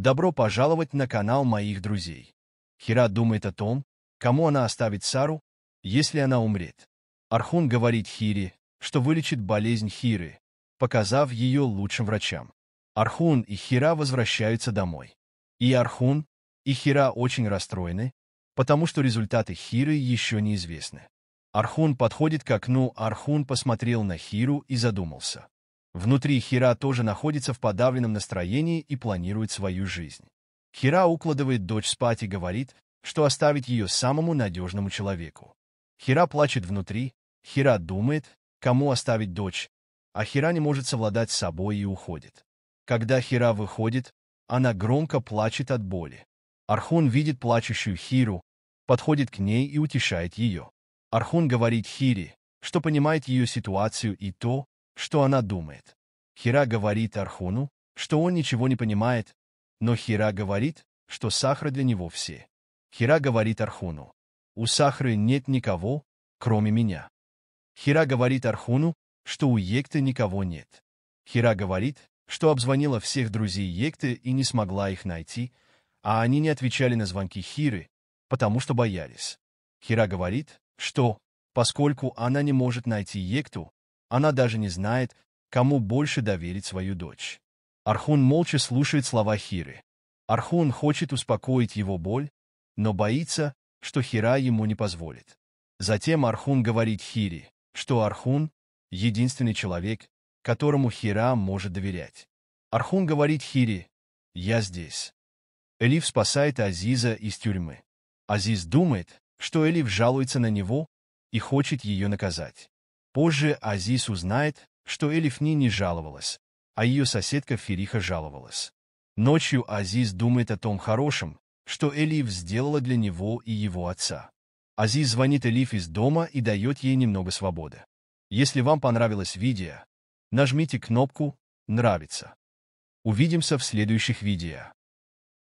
Добро пожаловать на канал моих друзей. Хира думает о том, кому она оставит Сару, если она умрет. Архун говорит Хире, что вылечит болезнь Хиры, показав ее лучшим врачам. Архун и Хира возвращаются домой. И Архун, и Хира очень расстроены, потому что результаты Хиры еще неизвестны. Архун подходит к окну, Архун посмотрел на Хиру и задумался. Внутри Хира тоже находится в подавленном настроении и планирует свою жизнь. Хира укладывает дочь спать и говорит, что оставит ее самому надежному человеку. Хира плачет внутри, Хира думает, кому оставить дочь, а Хира не может совладать с собой и уходит. Когда Хира выходит, она громко плачет от боли. Архун видит плачущую Хиру, подходит к ней и утешает ее. Архун говорит Хире, что понимает ее ситуацию и то, что она думает. Хира говорит Архуну, что он ничего не понимает, но Хира говорит, что Сахра для него все. Хира говорит Архуну, у Сахры нет никого, кроме меня. Хира говорит Архуну, что у Екты никого нет. Хира говорит, что обзвонила всех друзей Екты и не смогла их найти, а они не отвечали на звонки Хиры, потому что боялись. Хира говорит, что, поскольку она не может найти Екту, она даже не знает, кому больше доверить свою дочь. Архун молча слушает слова Хиры. Архун хочет успокоить его боль, но боится, что Хира ему не позволит. Затем Архун говорит Хире, что Архун — единственный человек, которому Хира может доверять. Архун говорит Хире, «Я здесь». Элиф спасает Азиза из тюрьмы. Азиз думает, что Элиф жалуется на него и хочет ее наказать. Позже Азиз узнает, что Элифни не жаловалась, а ее соседка Фериха жаловалась. Ночью Азиз думает о том хорошем, что Элиф сделала для него и его отца. Азиз звонит Элиф из дома и дает ей немного свободы. Если вам понравилось видео, нажмите кнопку «Нравится». Увидимся в следующих видео.